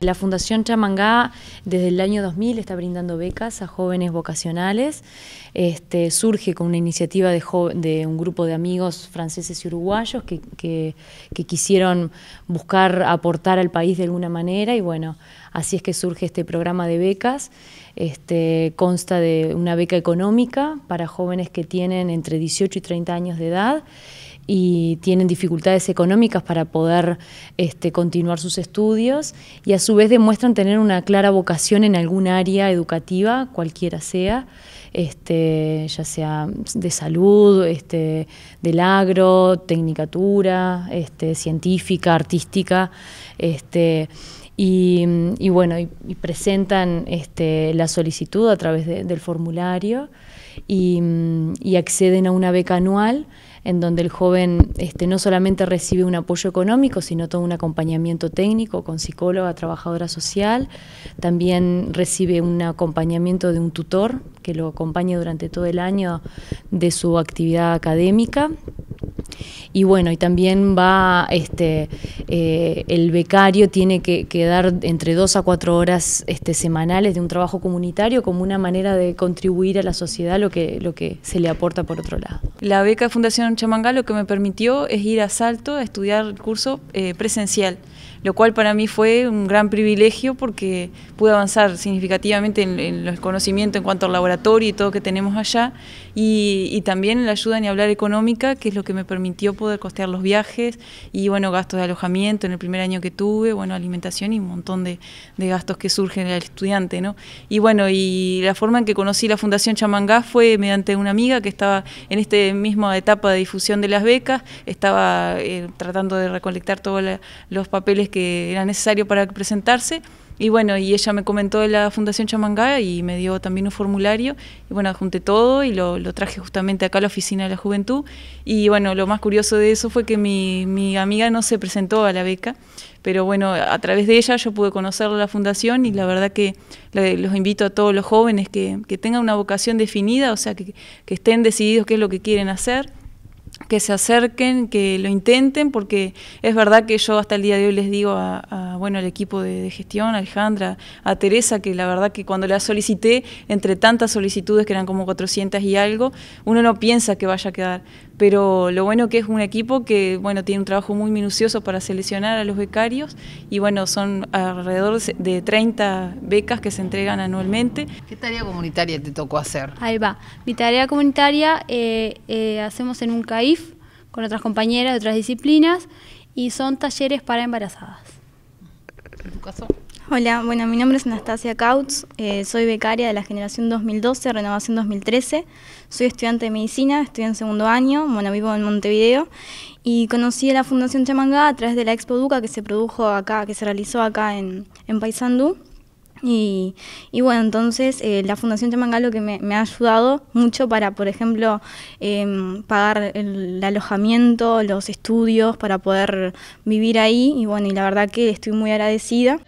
La Fundación Chamangá desde el año 2000 está brindando becas a jóvenes vocacionales. Este, surge con una iniciativa de, un grupo de amigos franceses y uruguayos que, quisieron buscar aportar al país de alguna manera y bueno, así es que surge este programa de becas. Este, consta de una beca económica para jóvenes que tienen entre 18 y 30 años de edad y tienen dificultades económicas para poder este, continuar sus estudios y a su vez demuestran tener una clara vocación en algún área educativa, cualquiera sea, este, ya sea de salud, este, del agro, tecnicatura, científica, artística. y, bueno, y, presentan la solicitud a través del formulario y acceden a una beca anual en donde el joven este, no solamente recibe un apoyo económico, sino todo un acompañamiento técnico con psicóloga, trabajadora social, también recibe un acompañamiento de un tutor que lo acompaña durante todo el año de su actividad académica y bueno, y también va, este, eh, el becario tiene que, que, dar entre dos a cuatro horas este, semanales de un trabajo comunitario como una manera de contribuir a la sociedad lo que, lo que se le aporta por otro lado. La beca de Fundación Chamangá lo que me permitió es ir a Salto a estudiar curso eh, presencial lo cual para mí fue un gran privilegio porque pude avanzar significativamente en, los el en cuanto al laboratorio y todo lo que tenemos allá, y, también también la ayuda ni hablar económica, que es lo que me permitió poder costear los viajes y bueno, gastos de alojamiento en el primer año que tuve, bueno, alimentación y un montón de, gastos que surgen al estudiante, Y bueno, y la forma en que conocí la Fundación Chamangá fue mediante una amiga que estaba en esta misma etapa de difusión de las becas, estaba eh, tratando de recolectar todos los papeles que que era necesario para presentarse. Y bueno, y ella me comentó de la Fundación Chamangá y me dio también un formulario. Y bueno, junté todo y lo, traje justamente acá a la oficina de la juventud. Y bueno, lo más curioso de eso fue que mi, amiga no se presentó a la beca, pero bueno, a través de ella yo pude conocer la fundación y la verdad que los invito a todos los jóvenes que, tengan una vocación definida, o sea, que estén decididos qué es lo que quieren hacer que se acerquen, que lo intenten, porque es verdad que yo hasta el día de hoy les digo a, bueno al equipo de, de, gestión, a Alejandra, a Teresa, que la verdad que cuando la solicité, entre tantas solicitudes que eran como 400 y algo, uno no piensa que vaya a quedar, pero lo bueno que es un equipo que tiene un trabajo muy minucioso para seleccionar a los becarios y bueno son alrededor de 30 becas que se entregan anualmente. ¿Qué tarea comunitaria te tocó hacer? Ahí va, mi tarea comunitaria eh, eh, hacemos en un CAIF con otras compañeras de otras disciplinas y son talleres para embarazadas. Hola, bueno, mi nombre es Anastasia Kautz, eh, soy becaria de la generación 2012, renovación 2013, soy estudiante de medicina, estoy en segundo año, bueno, vivo en Montevideo y conocí a la Fundación Chamangá a través de la Expo Duca que se produjo acá, que se realizó acá en, en Paysandú. Y, bueno, entonces eh, la Fundación Chamangalo que me, ha ayudado mucho para, por ejemplo, em, pagar el, el, alojamiento, los estudios, para poder vivir ahí. Y bueno, y la verdad que estoy muy agradecida.